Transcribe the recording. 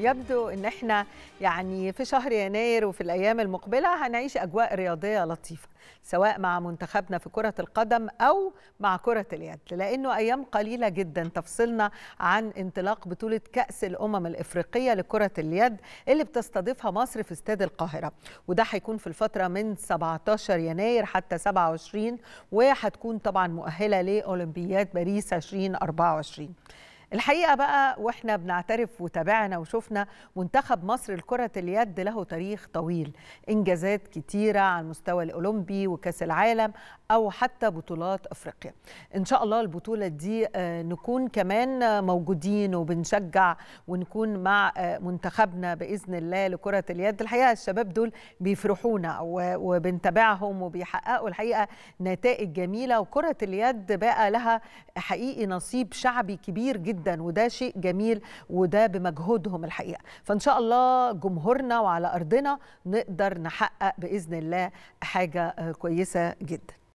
يبدو ان احنا يعني في شهر يناير وفي الايام المقبله هنعيش اجواء رياضيه لطيفه سواء مع منتخبنا في كره القدم او مع كره اليد لانه ايام قليله جدا تفصلنا عن انطلاق بطوله كاس الامم الافريقيه لكره اليد اللي بتستضيفها مصر في استاد القاهره وده هيكون في الفتره من 17 يناير حتى 27 وهتكون طبعا مؤهله لاولمبياد باريس 2024 الحقيقه بقى واحنا بنعترف وتابعنا وشفنا منتخب مصر لكره اليد له تاريخ طويل انجازات كتيره على المستوى الاولمبي وكاس العالم او حتى بطولات افريقيا ان شاء الله البطوله دي آه، نكون كمان موجودين وبنشجع ونكون مع آه، منتخبنا باذن الله لكره اليد الحقيقه الشباب دول بيفرحونا وبنتابعهم وبيحققوا الحقيقه نتائج جميله وكره اليد بقى لها حقيقي نصيب شعبي كبير جدا جدا وده شيء جميل وده بمجهودهم الحقيقه فان شاء الله جمهورنا وعلى ارضنا نقدر نحقق باذن الله حاجه آه، كويسه جدا